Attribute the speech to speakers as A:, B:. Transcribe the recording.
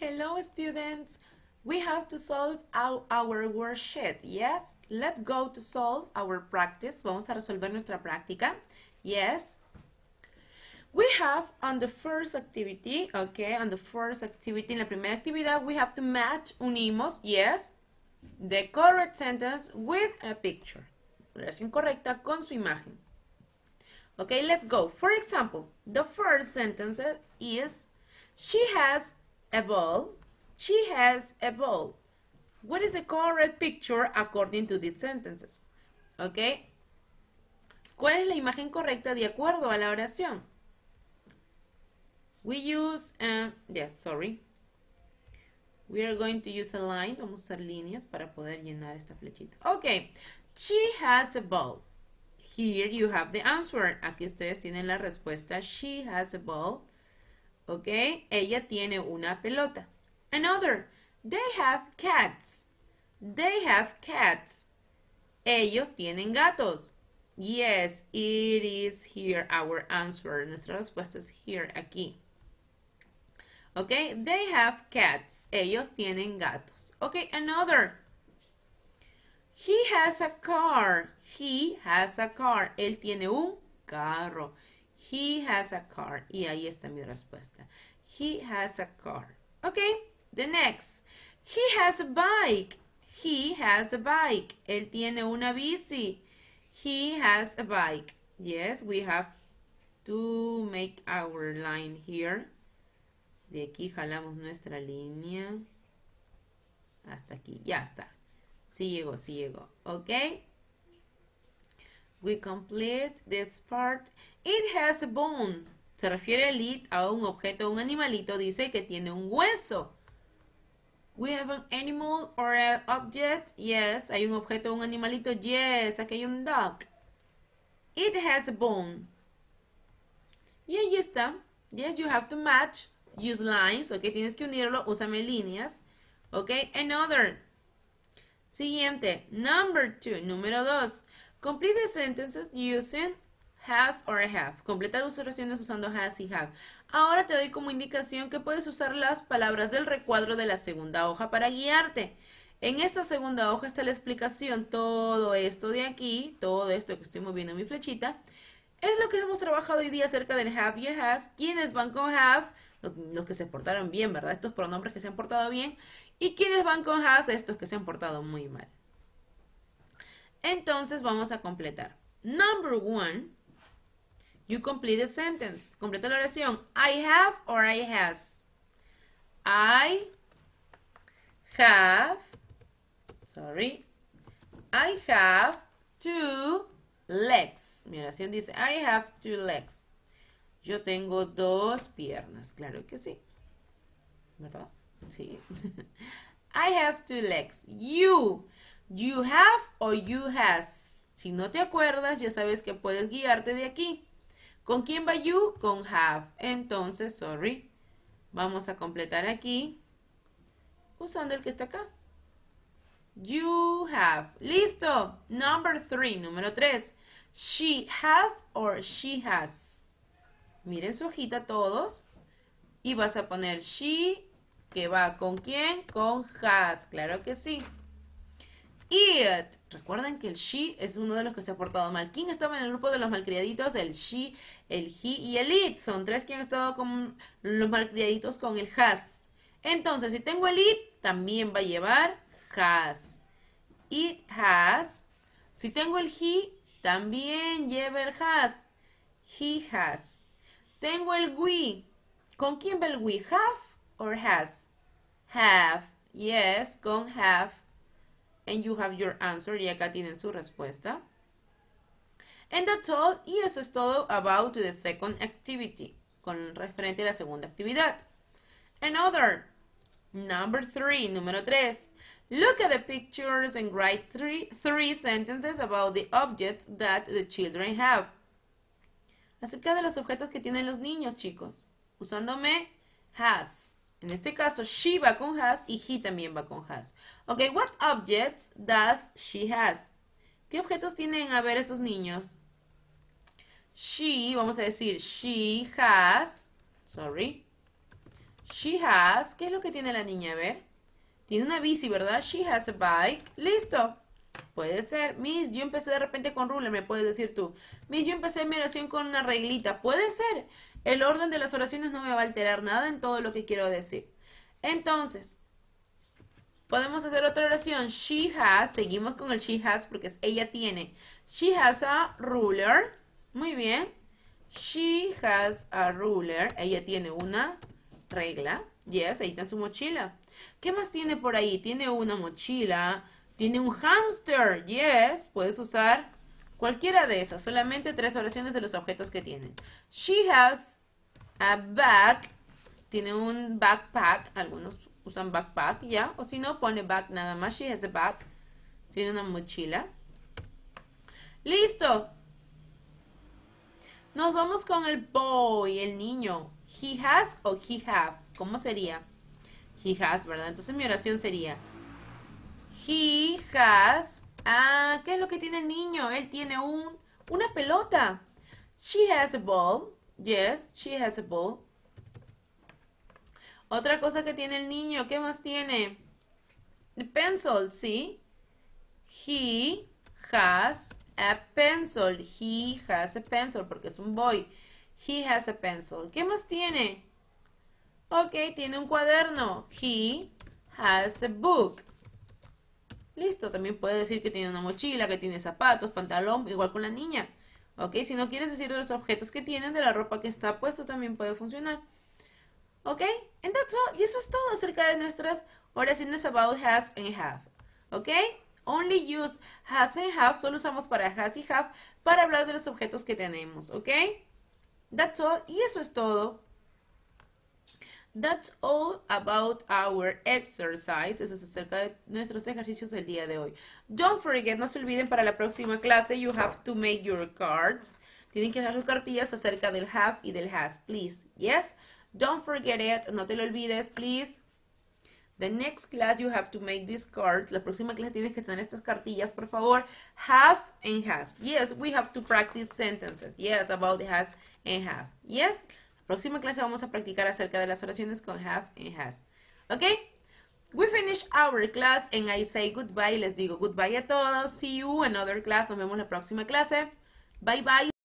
A: Hello, students. We have to solve our, our worksheet, yes? Let's go to solve our practice. Vamos a resolver nuestra práctica. Yes. We have on the first activity, okay, on the first activity, en la primera actividad, we have to match, unimos, yes, the correct sentence with a picture. Relación correcta con su imagen. Okay, let's go. For example, the first sentence is, she has a ball. She has a ball. What is the correct picture according to these sentences? Okay. ¿Cuál es la imagen correcta de acuerdo a la oración? We use, um, yes, sorry. We are going to use a line. Vamos a usar líneas para poder llenar esta flechita. Okay. She has a ball. Here you have the answer. Aquí ustedes tienen la respuesta. She has a ball. ¿ok? Ella tiene una pelota. Another, they have cats. They have cats. Ellos tienen gatos. Yes, it is here our answer. Nuestra respuesta es here, aquí. ¿Ok? They have cats. Ellos tienen gatos. Ok, another. He has a car. He has a car. Él tiene un carro. He has a car. Y ahí está mi respuesta. He has a car. Okay, the next. He has a bike. He has a bike. Él tiene una bici. He has a bike. Yes, we have to make our line here. De aquí jalamos nuestra línea. Hasta aquí. Ya está. Sí llegó, sí llegó. Ok. We complete this part. It has a bone. Se refiere el it a un objeto, un animalito. Dice que tiene un hueso. We have an animal or an object. Yes. Hay un objeto, un animalito. Yes. Aquí hay un dog. It has a bone. Y ahí está. Yes, you have to match. Use lines. Ok, tienes que unirlo. Úsame líneas. Ok, another. Siguiente. Number two. Número dos. Complete sentences using has or have. Completa las oraciones usando has y have. Ahora te doy como indicación que puedes usar las palabras del recuadro de la segunda hoja para guiarte. En esta segunda hoja está la explicación. Todo esto de aquí, todo esto que estoy moviendo en mi flechita, es lo que hemos trabajado hoy día acerca del have y el has. ¿Quiénes van con have? Los que se portaron bien, ¿verdad? Estos pronombres que se han portado bien. ¿Y quiénes van con has? Estos que se han portado muy mal. Entonces vamos a completar. Number one, you complete the sentence. Completa la oración. I have or I has. I have, sorry, I have two legs. Mi oración dice, I have two legs. Yo tengo dos piernas. Claro que sí. ¿Verdad? Sí. I have two legs. You you have o you has. Si no te acuerdas, ya sabes que puedes guiarte de aquí. ¿Con quién va you? Con have. Entonces, sorry. Vamos a completar aquí usando el que está acá. You have. Listo. Number three. Número tres. She have or she has. Miren su hojita todos. Y vas a poner she que va con quién? Con has. Claro que sí. Recuerden que el she es uno de los que se ha portado mal. ¿Quién estaba en el grupo de los malcriaditos? El she, el he y el it. Son tres que han estado con los malcriaditos con el has. Entonces, si tengo el it, también va a llevar has. It has. Si tengo el he, también lleva el has. He has. Tengo el we. ¿Con quién va el we? ¿Have or has? Have. Yes, con have. And you have your answer. Y acá tienen su respuesta. And that's all. Y eso es todo about the second activity. Con referente a la segunda actividad. Another. Number three. Número tres. Look at the pictures and write three, three sentences about the objects that the children have. Acerca de los objetos que tienen los niños, chicos. Usándome has. En este caso, she va con has y he también va con has. Ok, what objects does she has? ¿Qué objetos tienen a ver estos niños? She, vamos a decir, she has, sorry, she has, ¿qué es lo que tiene la niña? A ver, tiene una bici, ¿verdad? She has a bike, listo. Puede ser, Miss, yo empecé de repente con ruler, me puedes decir tú. Miss, yo empecé mi oración con una reglita, puede ser. El orden de las oraciones no me va a alterar nada en todo lo que quiero decir. Entonces, podemos hacer otra oración. She has, seguimos con el she has porque es ella tiene. She has a ruler. Muy bien. She has a ruler. Ella tiene una regla. Yes, ahí está su mochila. ¿Qué más tiene por ahí? Tiene una mochila. Tiene un hamster. Yes, puedes usar Cualquiera de esas, solamente tres oraciones de los objetos que tienen. She has a bag, tiene un backpack, algunos usan backpack ya, o si no pone back nada más, she has a bag, tiene una mochila. Listo. Nos vamos con el boy, el niño. He has o he have. ¿Cómo sería? He has, ¿verdad? Entonces mi oración sería, he has Ah, ¿qué es lo que tiene el niño? Él tiene un, una pelota. She has a ball. Yes, she has a ball. Otra cosa que tiene el niño, ¿qué más tiene? The pencil, ¿sí? He has a pencil. He has a pencil porque es un boy. He has a pencil. ¿Qué más tiene? Ok, tiene un cuaderno. He has a book. Listo, también puede decir que tiene una mochila, que tiene zapatos, pantalón, igual con la niña. ¿Ok? Si no quieres decir de los objetos que tienen, de la ropa que está puesto, también puede funcionar. ¿Ok? all. y eso es todo acerca de nuestras oraciones about has and have. ¿Ok? Only use has and have, solo usamos para has y have para hablar de los objetos que tenemos. ¿Ok? That's all. Y eso es todo. That's all about our exercise. Eso es acerca de nuestros ejercicios del día de hoy. Don't forget, no se olviden para la próxima clase, you have to make your cards. Tienen que hacer sus cartillas acerca del have y del has, please. Yes? Don't forget it. No te lo olvides, please. The next class you have to make these cards. La próxima clase tienes que tener estas cartillas, por favor. Have and has. Yes, we have to practice sentences. Yes, about the has and have. Yes? Próxima clase vamos a practicar acerca de las oraciones con have y has. ¿Ok? We finish our class and I say goodbye. Les digo goodbye a todos. See you another class. Nos vemos la próxima clase. Bye bye.